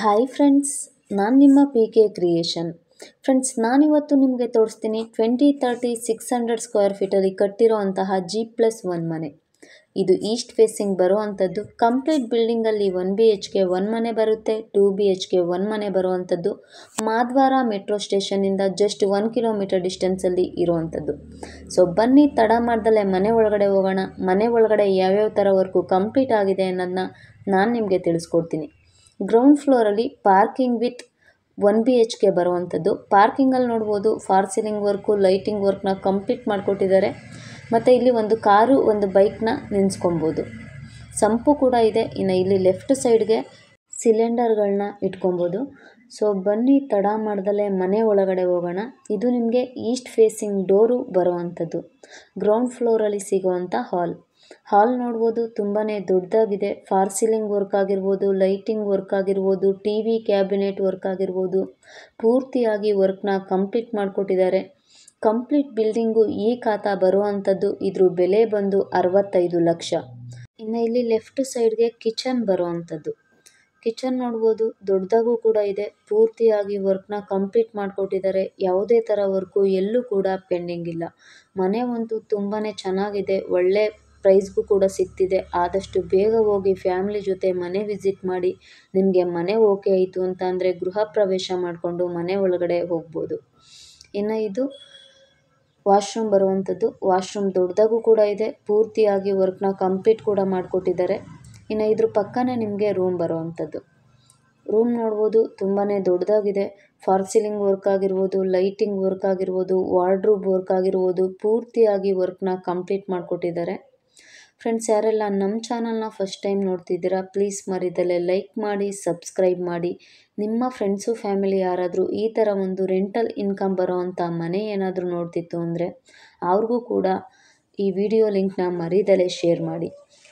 hi friends ನಾನು ನಿಮ್ಮ P K creation friends ನಾನಿವತ್ತು ನಿಮಗೆ ತೋರಿಸ್ತೀನಿ twenty thirty six hundred square ಫೀಟಲ್ಲಿ ಕಟ್ಟಿರೋ ಜಿ ಪ್ಲಸ್ ಒನ್ ಮನೆ ಇದು ಈಸ್ಟ್ ಫೇಸಿಂಗ್ ಬರುವಂಥದ್ದು ಕಂಪ್ಲೀಟ್ ಬಿಲ್ಡಿಂಗಲ್ಲಿ one B H K one ಮನೆ ಬರುತ್ತೆ two B H K one ಮನೆ ಬರುವಂಥದ್ದು ಮಾದ್ವಾರ ಮೆಟ್ರೋ ಸ್ಟೇಷನ್ನಿಂದ ಜಸ್ಟ್ ಒನ್ ಕಿಲೋಮೀಟರ್ ಡಿಸ್ಟೆನ್ಸಲ್ಲಿ ಇರುವಂಥದ್ದು ಸೊ ಬನ್ನಿ ತಡ ಮಾಡ್ದಲೇ ಮನೆ ಒಳಗಡೆ ಹೋಗೋಣ ಮನೆ ಒಳಗಡೆ ಯಾವ್ಯಾವ ಥರ ವರ್ಕು ಕಂಪ್ಲೀಟ್ ಆಗಿದೆ ಅನ್ನೋದನ್ನ ನಾನು ನಿಮಗೆ ತಿಳಿಸ್ಕೊಡ್ತೀನಿ ಗ್ರೌಂಡ್ ಅಲ್ಲಿ parking with one B H K ಬರುವಂಥದ್ದು ಅಲ್ಲಿ ನೋಡಬಹುದು ಫಾರ್ ಸೀಲಿಂಗ್ ವರ್ಕ್ ಲೈಟಿಂಗ್ ನ ಕಂಪ್ಲೀಟ್ ಮಾಡ್ಕೊಟ್ಟಿದ್ದಾರೆ ಮತ್ತೆ ಇಲ್ಲಿ ಒಂದು ಕಾರು ಒಂದು ಬೈಕ್ ನ ನಿಲ್ಸ್ಕೊಬಹುದು ಸಂಪು ಕೂಡ ಇದೆ ಇನ್ನು ಇಲ್ಲಿ ಲೆಫ್ಟ್ ಸೈಡ್ಗೆ ಸಿಲಿಂಡರ್ಗಳನ್ನ ಇಟ್ಕೊಬಹುದು ಸೊ ಬನ್ನಿ ತಡ ಮಾಡ್ದಲೇ ಮನೆ ಒಳಗಡೆ ಹೋಗೋಣ ಇದು ನಿಮಗೆ ಈಸ್ಟ್ ಫೇಸಿಂಗ್ ಡೋರು ಬರುವಂಥದ್ದು ಗ್ರೌಂಡ್ ಫ್ಲೋರಲ್ಲಿ ಸಿಗುವಂಥ ಹಾಲ್ ಹಾಲ್ ನೋಡ್ಬೋದು ತುಂಬಾ ದೊಡ್ಡದಾಗಿದೆ ಫಾರ್ ಸೀಲಿಂಗ್ ವರ್ಕ್ ಆಗಿರ್ಬೋದು ಲೈಟಿಂಗ್ ವರ್ಕ್ ಆಗಿರ್ಬೋದು ಟಿ ವಿ ಕ್ಯಾಬಿನೆಟ್ ವರ್ಕ್ ಆಗಿರ್ಬೋದು ಪೂರ್ತಿಯಾಗಿ ವರ್ಕ್ನ ಕಂಪ್ಲೀಟ್ ಮಾಡಿಕೊಟ್ಟಿದ್ದಾರೆ ಕಂಪ್ಲೀಟ್ ಬಿಲ್ಡಿಂಗು ಈ ಖಾತಾ ಬರುವಂಥದ್ದು ಇದ್ರ ಬೆಲೆ ಬಂದು ಅರವತ್ತೈದು ಲಕ್ಷ ಇನ್ನು ಇಲ್ಲಿ ಲೆಫ್ಟ್ ಸೈಡ್ಗೆ ಕಿಚನ್ ಬರುವಂಥದ್ದು ಕಿಚನ್ ನೋಡ್ಬೋದು ದೊಡ್ಡದಾಗೂ ಕೂಡ ಇದೆ ಪೂರ್ತಿಯಾಗಿ ವರ್ಕ್ನ ಕಂಪ್ಲೀಟ್ ಮಾಡಿಕೊಟ್ಟಿದ್ದಾರೆ ಯಾವುದೇ ಥರ ವರ್ಕು ಎಲ್ಲೂ ಕೂಡ ಪೆಂಡಿಂಗ್ ಇಲ್ಲ ಮನೆ ಒಂದು ತುಂಬಾ ಚೆನ್ನಾಗಿದೆ ಒಳ್ಳೆ ಪ್ರೈಸ್ಗೂ ಕೂಡ ಸಿಗ್ತಿದೆ ಆದಷ್ಟು ಬೇಗ ಹೋಗಿ ಫ್ಯಾಮಿಲಿ ಜೊತೆ ಮನೆ ವಿಸಿಟ್ ಮಾಡಿ ನಿಮಗೆ ಮನೆ ಓಕೆ ಆಯಿತು ಅಂತ ಅಂದರೆ ಗೃಹ ಪ್ರವೇಶ ಮಾಡಿಕೊಂಡು ಮನೆ ಒಳಗಡೆ ಹೋಗ್ಬೋದು ಇನ್ನು ಇದು ವಾಶ್ರೂಮ್ ಬರುವಂಥದ್ದು ವಾಶ್ರೂಮ್ ದೊಡ್ಡದಾಗೂ ಕೂಡ ಇದೆ ಪೂರ್ತಿಯಾಗಿ ವರ್ಕ್ನ ಕಂಪ್ಲೀಟ್ ಕೂಡ ಮಾಡಿಕೊಟ್ಟಿದ್ದಾರೆ ಇನ್ನು ಇದ್ರ ಪಕ್ಕನೇ ನಿಮಗೆ ರೂಮ್ ಬರುವಂಥದ್ದು ರೂಮ್ ನೋಡ್ಬೋದು ತುಂಬಾ ದೊಡ್ಡದಾಗಿದೆ ಫಾಲ್ ಸೀಲಿಂಗ್ ವರ್ಕ್ ಆಗಿರ್ಬೋದು ಲೈಟಿಂಗ್ ವರ್ಕ್ ಆಗಿರ್ಬೋದು ವಾರ್ಡ್ರೂಬ್ ವರ್ಕ್ ಆಗಿರ್ಬೋದು ಪೂರ್ತಿಯಾಗಿ ವರ್ಕ್ನ ಕಂಪ್ಲೀಟ್ ಮಾಡಿಕೊಟ್ಟಿದ್ದಾರೆ ಫ್ರೆಂಡ್ಸ್ ಯಾರೆಲ್ಲ ನಮ್ಮ ಚಾನಲ್ನ ಫಸ್ಟ್ ಟೈಮ್ ನೋಡ್ತಿದ್ದೀರಾ ಪ್ಲೀಸ್ ಮರಿದಲ್ಲೇ ಲೈಕ್ ಮಾಡಿ ಸಬ್ಸ್ಕ್ರೈಬ್ ಮಾಡಿ ನಿಮ್ಮ ಫ್ರೆಂಡ್ಸು ಫ್ಯಾಮಿಲಿ ಯಾರಾದರೂ ಈ ಥರ ಒಂದು ರೆಂಟಲ್ ಇನ್ಕಮ್ ಬರೋವಂಥ ಮನೆ ಏನಾದರೂ ನೋಡ್ತಿತ್ತು ಅಂದರೆ ಅವ್ರಿಗೂ ಕೂಡ ಈ ವಿಡಿಯೋ ಲಿಂಕ್ನ ಮರೀದಲೇ ಶೇರ್ ಮಾಡಿ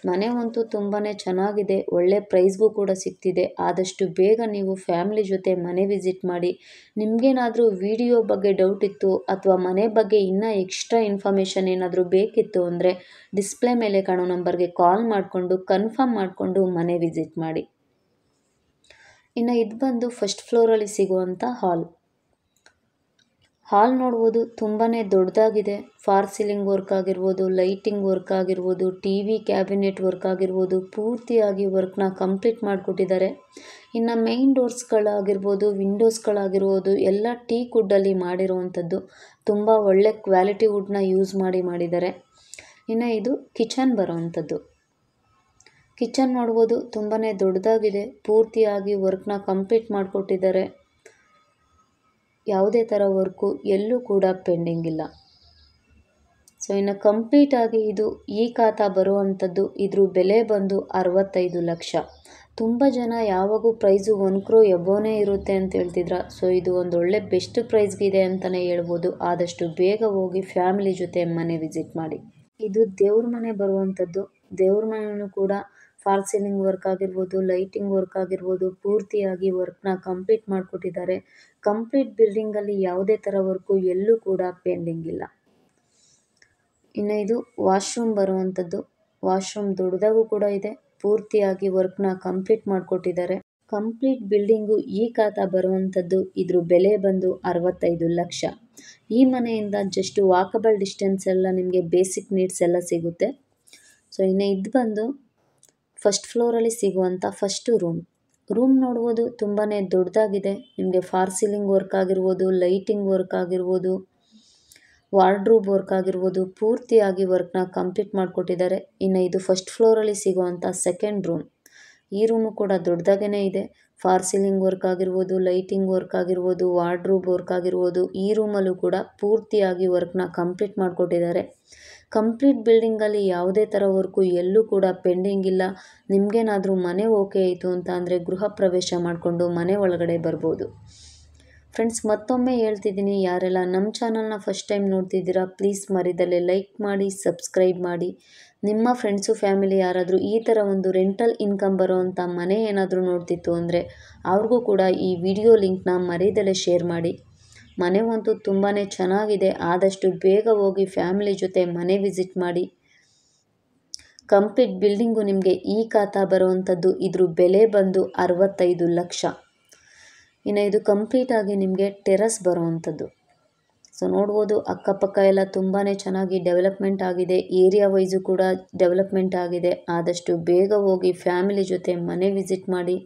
ಮನೆ ಅಂತೂ ತುಂಬಾ ಚೆನ್ನಾಗಿದೆ ಒಳ್ಳೆ ಪ್ರೈಸ್ಗೂ ಕೂಡ ಸಿಗ್ತಿದೆ ಆದಷ್ಟು ಬೇಗ ನೀವು ಫ್ಯಾಮಿಲಿ ಜೊತೆ ಮನೆ ವಿಸಿಟ್ ಮಾಡಿ ನಿಮಗೇನಾದರೂ ವಿಡಿಯೋ ಬಗ್ಗೆ ಡೌಟ್ ಇತ್ತು ಅಥವಾ ಮನೆ ಬಗ್ಗೆ ಇನ್ನೂ ಎಕ್ಸ್ಟ್ರಾ ಇನ್ಫಾರ್ಮೇಷನ್ ಏನಾದರೂ ಬೇಕಿತ್ತು ಅಂದರೆ ಡಿಸ್ಪ್ಲೇ ಮೇಲೆ ಕಾಣೋ ನಂಬರ್ಗೆ ಕಾಲ್ ಮಾಡಿಕೊಂಡು ಕನ್ಫರ್ಮ್ ಮಾಡಿಕೊಂಡು ಮನೆ ವಿಸಿಟ್ ಮಾಡಿ ಇನ್ನು ಇದು ಬಂದು ಫಸ್ಟ್ ಫ್ಲೋರಲ್ಲಿ ಸಿಗುವಂಥ ಹಾಲ್ ಹಾಲ್ ನೋಡ್ಬೋದು ತುಂಬಾನೇ ದೊಡ್ಡದಾಗಿದೆ ಫಾರ್ ಸೀಲಿಂಗ್ ವರ್ಕ್ ಆಗಿರ್ಬೋದು ಲೈಟಿಂಗ್ ವರ್ಕ್ ಆಗಿರ್ಬೋದು ಟಿ.ವಿ ಕ್ಯಾಬಿನೆಟ್ ವರ್ಕ್ ಆಗಿರ್ಬೋದು ಪೂರ್ತಿಯಾಗಿ ವರ್ಕ್ ಕಂಪ್ಲೀಟ್ ಮಾಡಿಕೊಟ್ಟಿದ್ದಾರೆ ಇನ್ನ ಮೈನ್ ಡೋರ್ಸ್ಗಳಾಗಿರ್ಬೋದು ವಿಂಡೋಸ್ಗಳಾಗಿರ್ಬೋದು ವಿಂಡೋಸ್ ಎಲ್ಲ ಟೀ ವುಡ್ಡಲ್ಲಿ ಅಲ್ಲಿ ತುಂಬ ತುಂಬಾ ಒಳ್ಳೆ ಕ್ವಾಲಿಟಿ ವುಡ್ನ ಯೂಸ್ ಮಾಡಿ ಮಾಡಿದ್ದಾರೆ ಇನ್ನ ಇದು ಕಿಚನ್ ಬರುವಂತದ್ದು ಕಿಚನ್ ನೋಡ್ಬೋದು ತುಂಬಾನೇ ದೊಡ್ಡದಾಗಿದೆ ಪೂರ್ತಿಯಾಗಿ ವರ್ಕ್ ಕಂಪ್ಲೀಟ್ ಮಾಡಿಕೊಟ್ಟಿದ್ದಾರೆ ಯಾವುದೇ ಥರ ವರ್ಕು ಎಲ್ಲೂ ಕೂಡ ಪೆಂಡಿಂಗ್ ಇಲ್ಲ ಸೊ ಇನ್ನು ಕಂಪ್ಲೀಟಾಗಿ ಇದು ಈ ಖಾತ ಬರುವಂಥದ್ದು ಇದ್ರ ಬೆಲೆ ಬಂದು ಅರವತ್ತೈದು ಲಕ್ಷ ತುಂಬ ಜನ ಯಾವಾಗೂ ಪ್ರೈಸು ಒನ್ ಕ್ರೋ ಎಬೋನೇ ಇರುತ್ತೆ ಅಂತ ಹೇಳ್ತಿದ್ರ ಸೊ ಇದು ಒಂದು ಒಳ್ಳೆ ಬೆಸ್ಟ್ ಪ್ರೈಸ್ಗಿದೆ ಅಂತಲೇ ಹೇಳ್ಬೋದು ಆದಷ್ಟು ಬೇಗ ಹೋಗಿ ಫ್ಯಾಮಿಲಿ ಜೊತೆ ಮನೆ ವಿಸಿಟ್ ಮಾಡಿ ಇದು ದೇವ್ರ ಮನೆ ಬರುವಂಥದ್ದು ದೇವ್ರ ಮನೆಯೂ ಕೂಡ ಫಾಲ್ ಸೀಲಿಂಗ್ ವರ್ಕ್ ಆಗಿರ್ಬೋದು ಲೈಟಿಂಗ್ ವರ್ಕ್ ಆಗಿರ್ಬೋದು ಪೂರ್ತಿಯಾಗಿ ವರ್ಕ್ನ ಕಂಪ್ಲೀಟ್ ಮಾಡಿಕೊಟ್ಟಿದ್ದಾರೆ ಕಂಪ್ಲೀಟ್ ಬಿಲ್ಡಿಂಗಲ್ಲಿ ಯಾವುದೇ ಥರ ವರ್ಕು ಎಲ್ಲೂ ಕೂಡ ಪೆಂಡಿಂಗ್ ಇಲ್ಲ ಇನ್ನು ಇದು ವಾಶ್ರೂಮ್ ಬರುವಂಥದ್ದು ವಾಶ್ರೂಮ್ ದೊಡ್ಡದಾಗೂ ಕೂಡ ಇದೆ ಪೂರ್ತಿಯಾಗಿ ವರ್ಕ್ನ ಕಂಪ್ಲೀಟ್ ಮಾಡಿಕೊಟ್ಟಿದ್ದಾರೆ ಕಂಪ್ಲೀಟ್ ಬಿಲ್ಡಿಂಗು ಈ ಕಾತ ಬರುವಂಥದ್ದು ಇದ್ರ ಬೆಲೆ ಬಂದು ಅರವತ್ತೈದು ಲಕ್ಷ ಈ ಮನೆಯಿಂದ ಜಸ್ಟ್ ವಾಕಬಲ್ ಡಿಸ್ಟೆನ್ಸ್ ಎಲ್ಲ ನಿಮಗೆ ಬೇಸಿಕ್ ನೀಡ್ಸ್ ಎಲ್ಲ ಸಿಗುತ್ತೆ ಸೊ ಇನ್ನು ಇದು ಬಂದು ಫಸ್ಟ್ ಫ್ಲೋರಲ್ಲಿ ಸಿಗುವಂಥ ಫಸ್ಟು ರೂಮ್ ರೂಮ್ ನೋಡ್ಬೋದು ತುಂಬಾ ದೊಡ್ಡದಾಗಿದೆ ನಿಮಗೆ ಫಾರ್ ಸೀಲಿಂಗ್ ವರ್ಕ್ ಆಗಿರ್ಬೋದು ಲೈಟಿಂಗ್ ವರ್ಕ್ ಆಗಿರ್ಬೋದು ವಾರ್ಡ್ರೂಬ್ ವರ್ಕ್ ಆಗಿರ್ಬೋದು ಪೂರ್ತಿಯಾಗಿ ವರ್ಕ್ನ ಕಂಪ್ಲೀಟ್ ಮಾಡಿಕೊಟ್ಟಿದ್ದಾರೆ ಇನ್ನು ಇದು ಫಸ್ಟ್ ಫ್ಲೋರಲ್ಲಿ ಸಿಗುವಂಥ ಸೆಕೆಂಡ್ ರೂಮ್ ಈ ರೂಮು ಕೂಡ ದೊಡ್ಡದಾಗೇ ಇದೆ ಫಾರ್ ಸೀಲಿಂಗ್ ವರ್ಕ್ ಆಗಿರ್ಬೋದು ಲೈಟಿಂಗ್ ವರ್ಕ್ ಆಗಿರ್ಬೋದು ವಾರ್ಡ್ರೂಬ್ ವರ್ಕ್ ಆಗಿರ್ಬೋದು ಈ ರೂಮಲ್ಲೂ ಕೂಡ ಪೂರ್ತಿಯಾಗಿ ವರ್ಕ್ನ ಕಂಪ್ಲೀಟ್ ಮಾಡಿಕೊಟ್ಟಿದ್ದಾರೆ ಕಂಪ್ಲೀಟ್ ಬಿಲ್ಡಿಂಗಲ್ಲಿ ಯಾವುದೇ ಥರ ವರ್ಕು ಎಲ್ಲೂ ಕೂಡ ಪೆಂಡಿಂಗ್ ಇಲ್ಲ ನಿಮಗೇನಾದರೂ ಮನೆ ಓಕೆ ಆಯಿತು ಅಂತ ಅಂದರೆ ಗೃಹ ಪ್ರವೇಶ ಮಾಡಿಕೊಂಡು ಮನೆ ಒಳಗಡೆ ಬರ್ಬೋದು ಫ್ರೆಂಡ್ಸ್ ಮತ್ತೊಮ್ಮೆ ಹೇಳ್ತಿದ್ದೀನಿ ಯಾರೆಲ್ಲ ನಮ್ಮ ಚಾನಲ್ನ ಫಸ್ಟ್ ಟೈಮ್ ನೋಡ್ತಿದ್ದೀರಾ ಪ್ಲೀಸ್ ಮರಿದಲ್ಲೇ ಲೈಕ್ ಮಾಡಿ ಸಬ್ಸ್ಕ್ರೈಬ್ ಮಾಡಿ ನಿಮ್ಮ ಫ್ರೆಂಡ್ಸು ಫ್ಯಾಮಿಲಿ ಯಾರಾದರೂ ಈ ಥರ ಒಂದು ರೆಂಟಲ್ ಇನ್ಕಮ್ ಬರೋವಂಥ ಮನೆ ಏನಾದರೂ ನೋಡ್ತಿತ್ತು ಅಂದರೆ ಅವ್ರಿಗೂ ಕೂಡ ಈ ವಿಡಿಯೋ ಲಿಂಕ್ನ ಮರೀದಲ್ಲೇ ಶೇರ್ ಮಾಡಿ ಮನೆ ಒಂದು ತುಂಬಾ ಚೆನ್ನಾಗಿದೆ ಆದಷ್ಟು ಬೇಗ ಹೋಗಿ ಫ್ಯಾಮಿಲಿ ಜೊತೆ ಮನೆ ವಿಸಿಟ್ ಮಾಡಿ ಕಂಪ್ಲೀಟ್ ಬಿಲ್ಡಿಂಗು ನಿಮಗೆ ಈ ಖಾತಾ ಬರುವಂಥದ್ದು ಇದ್ರ ಬೆಲೆ ಬಂದು ಅರವತ್ತೈದು ಲಕ್ಷ ಇನ್ನು ಇದು ಕಂಪ್ಲೀಟಾಗಿ ನಿಮಗೆ ಟೆರಸ್ ಬರುವಂಥದ್ದು ಸೊ ನೋಡ್ಬೋದು ಅಕ್ಕಪಕ್ಕ ಎಲ್ಲ ತುಂಬಾ ಚೆನ್ನಾಗಿ ಡೆವಲಪ್ಮೆಂಟ್ ಆಗಿದೆ ಏರಿಯಾ ವೈಸು ಕೂಡ ಡೆವಲಪ್ಮೆಂಟ್ ಆಗಿದೆ ಆದಷ್ಟು ಬೇಗ ಹೋಗಿ ಫ್ಯಾಮಿಲಿ ಜೊತೆ ಮನೆ ವಿಸಿಟ್ ಮಾಡಿ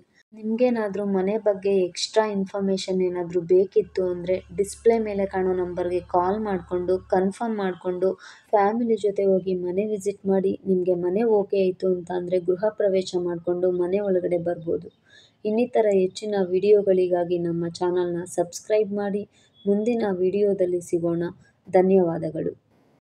ನಿಮಗೇನಾದರೂ ಮನೆ ಬಗ್ಗೆ ಎಕ್ಸ್ಟ್ರಾ ಇನ್ಫಾರ್ಮೇಷನ್ ಏನಾದರೂ ಬೇಕಿತ್ತು ಅಂದರೆ ಡಿಸ್ಪ್ಲೇ ಮೇಲೆ ಕಾಣೋ ನಂಬರ್ಗೆ ಕಾಲ್ ಮಾಡಿಕೊಂಡು ಕನ್ಫರ್ಮ್ ಮಾಡಿಕೊಂಡು ಫ್ಯಾಮಿಲಿ ಜೊತೆ ಹೋಗಿ ಮನೆ ವಿಸಿಟ್ ಮಾಡಿ ನಿಮಗೆ ಮನೆ ಓಕೆ ಆಯಿತು ಅಂತ ಅಂದರೆ ಗೃಹ ಪ್ರವೇಶ ಮಾಡಿಕೊಂಡು ಮನೆ ಒಳಗಡೆ ಬರ್ಬೋದು ಇನ್ನಿತರ ಹೆಚ್ಚಿನ ವಿಡಿಯೋಗಳಿಗಾಗಿ ನಮ್ಮ ಚಾನಲ್ನ ಸಬ್ಸ್ಕ್ರೈಬ್ ಮಾಡಿ ಮುಂದಿನ ವಿಡಿಯೋದಲ್ಲಿ ಸಿಗೋಣ ಧನ್ಯವಾದಗಳು